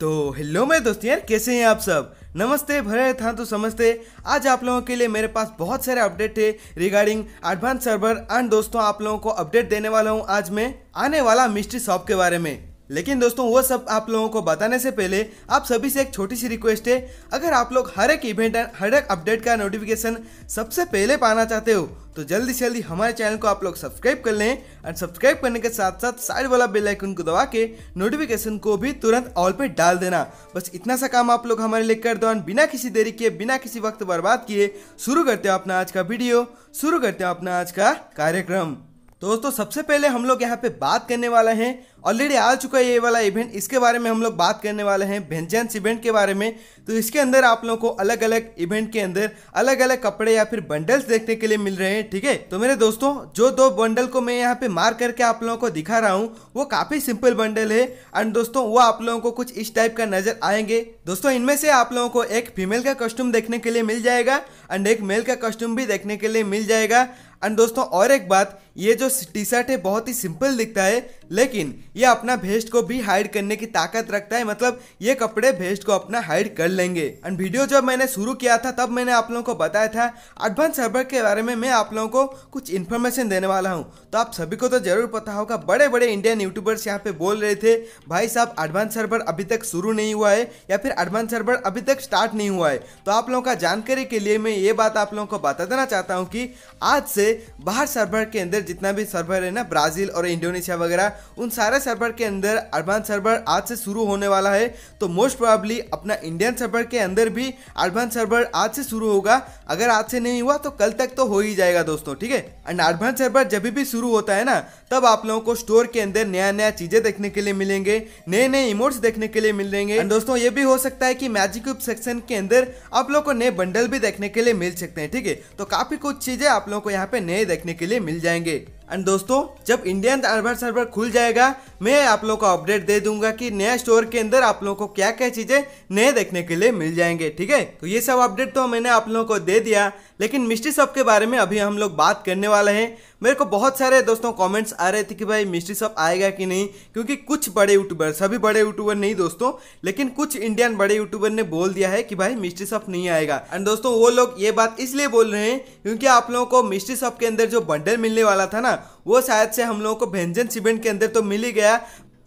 तो हेलो मेरे दोस्त यार कैसे हैं आप सब नमस्ते भरे था तो समझते आज आप लोगों के लिए मेरे पास बहुत सारे अपडेट है रिगार्डिंग एडवांस सर्वर एंड दोस्तों आप लोगों को अपडेट देने वाला हूं आज मैं आने वाला मिस्ट्री शॉप के बारे में लेकिन दोस्तों वो सब आप लोगों को बताने से पहले आप सभी से एक छोटी सी रिक्वेस्ट है अगर आप लोग हर एक इवेंट हर एक अपडेट का नोटिफिकेशन सबसे पहले पाना चाहते हो तो जल्दी से जल्दी हमारे चैनल को आप लोग सब्सक्राइब कर लें और सब्सक्राइब करने के साथ साथ साइड वाला बेल आइकन को दबा के नोटिफिकेशन को भी तुरंत ऑल पे डाल देना बस इतना सा काम आप लोग हमारे लिए कर दो बिना किसी देरी किए बिना किसी वक्त बर्बाद किए शुरू करते हो अपना आज का वीडियो शुरू करते हो अपना आज का कार्यक्रम तो दोस्तों सबसे पहले हम लोग यहाँ पे बात करने वाले हैं ऑलरेडी आ चुका है ये वाला इवेंट इसके बारे में हम लोग बात करने वाले हैं भेंजेंस इवेंट के बारे में तो इसके अंदर आप लोगों को अलग अलग इवेंट के अंदर अलग अलग कपड़े या फिर बंडल्स देखने के लिए मिल रहे हैं ठीक है तो मेरे दोस्तों जो दो बंडल को मैं यहाँ पे मार करके आप लोगों को दिखा रहा हूँ वो काफी सिंपल बंडल है एंड दोस्तों वो आप लोगों को कुछ इस टाइप का नजर आएंगे दोस्तों इनमें से आप लोगों को एक फीमेल का कॉस्ट्यूम देखने के लिए मिल जाएगा एंड एक मेल का कॉस्ट्यूम भी देखने के लिए मिल जाएगा एंड दोस्तों और एक बात ये जो टी शर्ट है बहुत ही सिंपल दिखता है लेकिन ये अपना भेस्ट को भी हाइड करने की ताकत रखता है मतलब ये कपड़े भेस्ट को अपना हाइड कर लेंगे एंड वीडियो जब मैंने शुरू किया था तब मैंने आप लोगों को बताया था एडवांस सर्वर के बारे में मैं आप लोगों को कुछ इन्फॉर्मेशन देने वाला हूँ तो आप सभी को तो जरूर पता होगा बड़े बड़े इंडियन यूट्यूबर्स यहाँ पे बोल रहे थे भाई साहब एडवांस सर्वर अभी तक शुरू नहीं हुआ है या फिर एडवांस सर्वर अभी तक स्टार्ट नहीं हुआ है तो आप लोगों का जानकारी के लिए मैं ये बात आप लोगों को बता देना चाहता हूँ कि आज से बाहर सर्वर के अंदर जितना भी सर्वर है ना ब्राज़ील और इंडोनेशिया वगैरह उन सारे सर्वर के अंदर अरबान सर्वर आज से शुरू होने वाला है तो मोस्ट प्रॉब्ली अपना इंडियन सर्वर के अंदर भी अरबान सर्वर आज से शुरू होगा अगर आज से नहीं हुआ तो कल तक तो हो ही जाएगा दोस्तों ठीक है एंड अरबान सर्वर जब भी शुरू होता है ना तब आप लोगों को स्टोर के अंदर नया नया चीजें देखने के लिए मिलेंगे नए नए इमोट्स देखने के लिए मिल मिलेंगे दोस्तों ये भी हो सकता है कि मैजिक सेक्शन के अंदर आप लोगों को नए बंडल भी देखने के लिए मिल सकते हैं ठीक है तो काफी कुछ चीजें आप लोगों को यहाँ पे नए देखने के लिए मिल जाएंगे एंड दोस्तों जब इंडियन अर्बन सर्वर खुल जाएगा मैं आप लोगों को अपडेट दे दूंगा कि नया स्टोर के अंदर आप लोगों को क्या क्या चीज़ें नए देखने के लिए मिल जाएंगे ठीक है तो ये सब अपडेट तो मैंने आप लोगों को दे दिया लेकिन मिस्ट्री शॉप के बारे में अभी हम लोग बात करने वाले हैं मेरे को बहुत सारे दोस्तों कमेंट्स आ रहे थे कि भाई मिस्ट्री शॉप आएगा कि नहीं क्योंकि कुछ बड़े यूट्यूबर सभी बड़े यूट्यूबर नहीं दोस्तों लेकिन कुछ इंडियन बड़े यूट्यूबर ने बोल दिया है कि भाई मिस्ट्री शॉप नहीं आएगा एंड दोस्तों वो लोग ये बात इसलिए बोल रहे हैं क्योंकि आप लोगों को मिस्ट्री शॉप के अंदर जो बंडल मिलने वाला था ना वो शायद से हम लोगों को भेंजन सीमेंट के अंदर तो मिल ही गया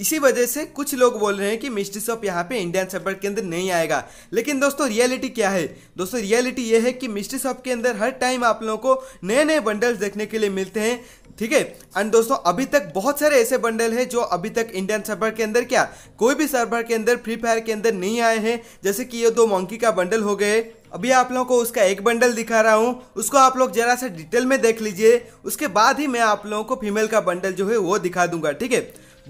इसी वजह से कुछ लोग बोल रहे हैं कि मिस्ट्री शॉप यहाँ पे इंडियन सेपर के अंदर नहीं आएगा लेकिन दोस्तों रियलिटी क्या है दोस्तों रियलिटी ये है कि मिस्ट्री शॉप के अंदर हर टाइम आप लोगों को नए नए बंडल्स देखने के लिए मिलते हैं ठीक है एंड दोस्तों अभी तक बहुत सारे ऐसे बंडल हैं जो अभी तक इंडियन सर्वर के अंदर क्या कोई भी सर्वर के अंदर फ्री फायर के अंदर नहीं आए हैं जैसे कि ये दो मंकी का बंडल हो गए अभी आप लोगों को उसका एक बंडल दिखा रहा हूँ उसको आप लोग जरा सा डिटेल में देख लीजिए उसके बाद ही मैं आप लोगों को फीमेल का बंडल जो है वो दिखा दूंगा ठीक है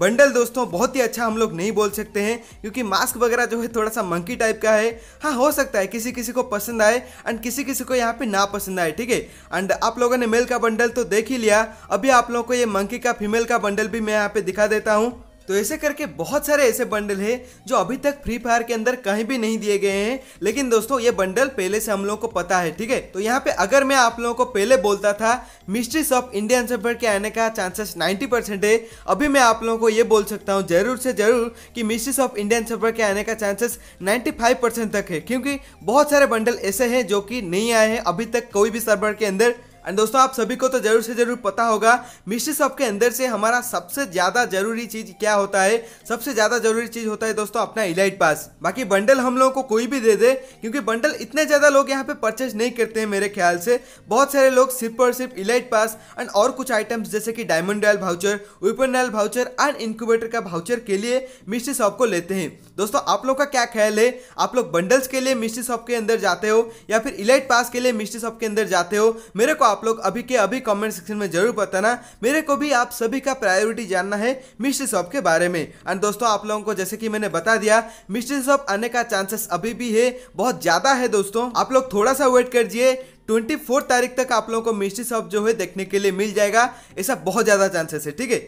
बंडल दोस्तों बहुत ही अच्छा हम लोग नहीं बोल सकते हैं क्योंकि मास्क वगैरह जो है थोड़ा सा मंकी टाइप का है हाँ हो सकता है किसी किसी को पसंद आए एंड किसी किसी को यहाँ पे ना पसंद आए ठीक है एंड आप लोगों ने मेल का बंडल तो देख ही लिया अभी आप लोगों को ये मंकी का फीमेल का बंडल भी मैं यहाँ पे दिखा देता हूँ तो ऐसे करके बहुत सारे ऐसे बंडल है जो अभी तक फ्री फायर के अंदर कहीं भी नहीं दिए गए हैं लेकिन दोस्तों ये बंडल पहले से हम लोगों को पता है ठीक है तो यहाँ पे अगर मैं आप लोगों को पहले बोलता था मिस्ट्रीज ऑफ इंडियन सफर के आने का चांसेस 90 परसेंट है अभी मैं आप लोगों को ये बोल सकता हूँ जरूर से जरूर कि मिस्ट्रीज ऑफ इंडियन सफर के आने का चांसेस नाइन्टी परसेंट तक है क्योंकि बहुत सारे बंडल ऐसे हैं जो कि नहीं आए हैं अभी तक कोई भी सर्वर के अंदर एंड दोस्तों आप सभी को तो जरूर से जरूर पता होगा मिस्ट्री शॉप के अंदर से हमारा सबसे ज़्यादा जरूरी चीज़ क्या होता है सबसे ज़्यादा जरूरी चीज़ होता है दोस्तों अपना इलाइट पास बाकी बंडल हम लोगों को कोई भी दे दे क्योंकि बंडल इतने ज़्यादा लोग यहाँ पे परचेज नहीं करते हैं मेरे ख्याल से बहुत सारे लोग सिर्फ और सिर्फ इलाइट पास एंड और कुछ आइटम्स जैसे कि diamond royal voucher weapon royal voucher and incubator का भाउचर के लिए मिस्ट्री शॉप को लेते हैं दोस्तों आप लोग का क्या ख्याल है आप लोग बंडल्स के लिए मिस्ट्री शॉप के अंदर जाते हो या फिर इलाइट पास के लिए मिस्ट्री शॉप के अंदर जाते हो मेरे को आप लोग अभी के अभी कमेंट सेक्शन में जरूर बताना मेरे को भी आप सभी का प्रायोरिटी जानना है मिस्ट्री शॉप के बारे में एंड दोस्तों आप लोगों को जैसे कि मैंने बता दिया मिस्ट्री शॉप आने का चांसेस अभी भी है बहुत ज़्यादा है दोस्तों आप लोग थोड़ा सा वेट कर दिए 24 तारीख तक आप लोगों को मिस्ट्री शॉप जो है देखने के लिए मिल जाएगा ऐसा बहुत ज़्यादा चांसेस है ठीक है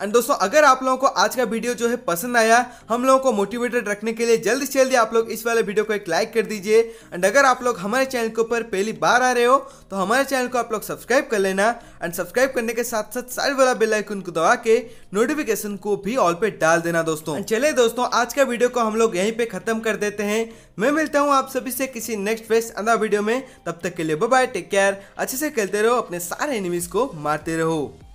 एंड दोस्तों अगर आप लोगों को आज का वीडियो जो है पसंद आया हम लोगों को मोटिवेटेड रखने के लिए जल्दी से जल्दी आप लोग इस वाले वीडियो को एक लाइक कर दीजिए एंड अगर आप लोग हमारे चैनल के ऊपर पहली बार आ रहे हो तो हमारे चैनल को आप लोग सब्सक्राइब कर लेना एंड सब्सक्राइब करने के साथ साथ साइड वाला बेलाइकन को दबा के नोटिफिकेशन को भी ऑल पे डाल देना दोस्तों चले दोस्तों आज का वीडियो को हम लोग यहीं पे खत्म कर देते हैं मैं मिलता हूँ आप सभी से किसी नेक्स्ट फेस्ट अंदा वीडियो में तब तक के लिए बाय टेक केयर अच्छे से खेलते रहो अपने सारे एनिमीज को मारते रहो